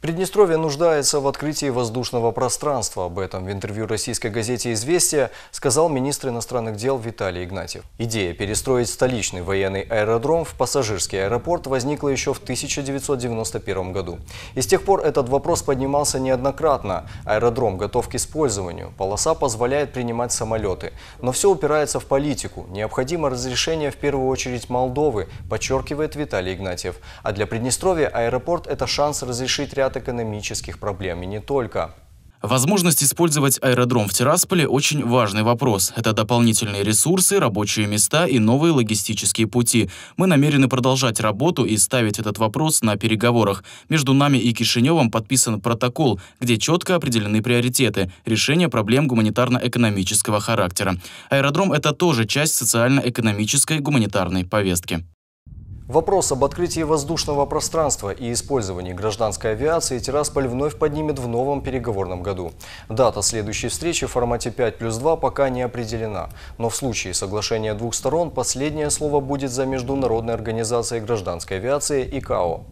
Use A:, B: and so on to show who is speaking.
A: Приднестровье нуждается в открытии воздушного пространства. Об этом в интервью российской газете «Известия» сказал министр иностранных дел Виталий Игнатьев. Идея перестроить столичный военный аэродром в пассажирский аэропорт возникла еще в 1991 году. И с тех пор этот вопрос поднимался неоднократно. Аэродром готов к использованию, полоса позволяет принимать самолеты. Но все упирается в политику. Необходимо разрешение в первую очередь Молдовы, подчеркивает Виталий Игнатьев. А для Приднестровья аэропорт – это шанс разрешить ряд ряд экономических проблем, и не только.
B: Возможность использовать аэродром в Тирасполе – очень важный вопрос. Это дополнительные ресурсы, рабочие места и новые логистические пути. Мы намерены продолжать работу и ставить этот вопрос на переговорах. Между нами и Кишиневым подписан протокол, где четко определены приоритеты – решение проблем гуманитарно-экономического характера. Аэродром – это тоже часть социально-экономической гуманитарной повестки.
A: Вопрос об открытии воздушного пространства и использовании гражданской авиации Тирасполь вновь поднимет в новом переговорном году. Дата следующей встречи в формате 5 плюс 2 пока не определена, но в случае соглашения двух сторон последнее слово будет за Международной организацией гражданской авиации ИКАО.